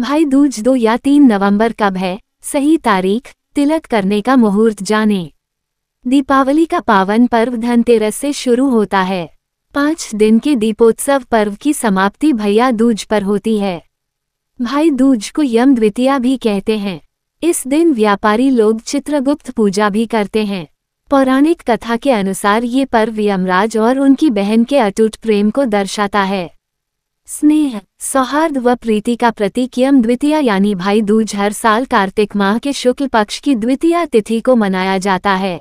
भाई दूज दो या तीन नवंबर कब है सही तारीख तिलक करने का मुहूर्त जाने दीपावली का पावन पर्व धनतेरस से शुरू होता है पाँच दिन के दीपोत्सव पर्व की समाप्ति भैया दूज पर होती है भाई दूज को यम द्वितीया भी कहते हैं इस दिन व्यापारी लोग चित्रगुप्त पूजा भी करते हैं पौराणिक कथा के अनुसार ये पर्व यमराज और उनकी बहन के अटूट प्रेम को दर्शाता है स्नेह सौहार्द व प्रीति का प्रतीक यम द्वितीय यानी भाई दूज हर साल कार्तिक माह के शुक्ल पक्ष की द्वितीय तिथि को मनाया जाता है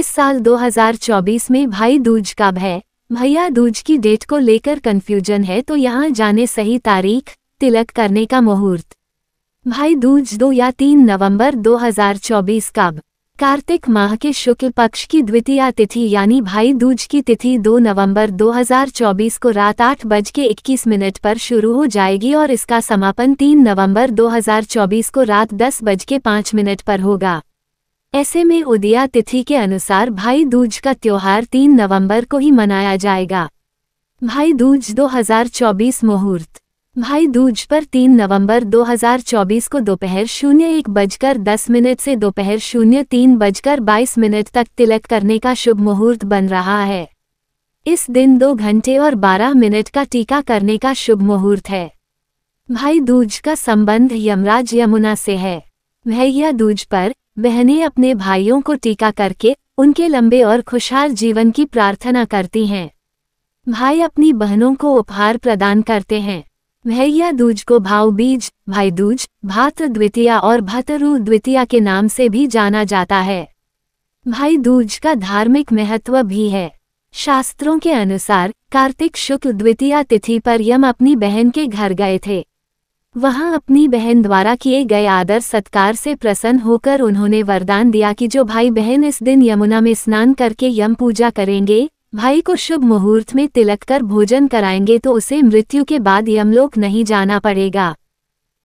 इस साल 2024 में भाई दूज का भय भैया दूज की डेट को लेकर कन्फ्यूजन है तो यहाँ जाने सही तारीख तिलक करने का मुहूर्त भाई दूज दो या तीन नवंबर 2024 कब कार्तिक माह के शुक्ल पक्ष की द्वितीय तिथि यानी भाई दूज की तिथि 2 नवंबर 2024 को रात आठ बज के इक्कीस मिनट पर शुरू हो जाएगी और इसका समापन 3 नवंबर 2024 को रात दस बज के पाँच मिनट पर होगा ऐसे में उदिया तिथि के अनुसार भाई दूज का त्यौहार 3 नवंबर को ही मनाया जाएगा भाई दूज 2024 मुहूर्त भाई दूज पर 3 नवंबर 2024 को दोपहर शून्य एक बजकर दस मिनट से दोपहर शून्य तीन बजकर बाईस मिनट तक तिलक करने का शुभ मुहूर्त बन रहा है इस दिन दो घंटे और बारह मिनट का टीका करने का शुभ मुहूर्त है भाई दूज का संबंध यमराज यमुना से है भैया दूज पर बहनें अपने भाइयों को टीका करके उनके लंबे और खुशहाल जीवन की प्रार्थना करती हैं भाई अपनी बहनों को उपहार प्रदान करते हैं भैया दूज को भाव बीज भाई दूज भात द्वितीया और भतरु द्वितीया के नाम से भी जाना जाता है भाई दूज का धार्मिक महत्व भी है शास्त्रों के अनुसार कार्तिक शुक्ल द्वितीया तिथि पर यम अपनी बहन के घर गए थे वहां अपनी बहन द्वारा किए गए आदर सत्कार से प्रसन्न होकर उन्होंने वरदान दिया कि जो भाई बहन इस दिन यमुना में स्नान करके यम पूजा करेंगे भाई को शुभ मुहूर्त में तिलक कर भोजन कराएंगे तो उसे मृत्यु के बाद यमलोक नहीं जाना पड़ेगा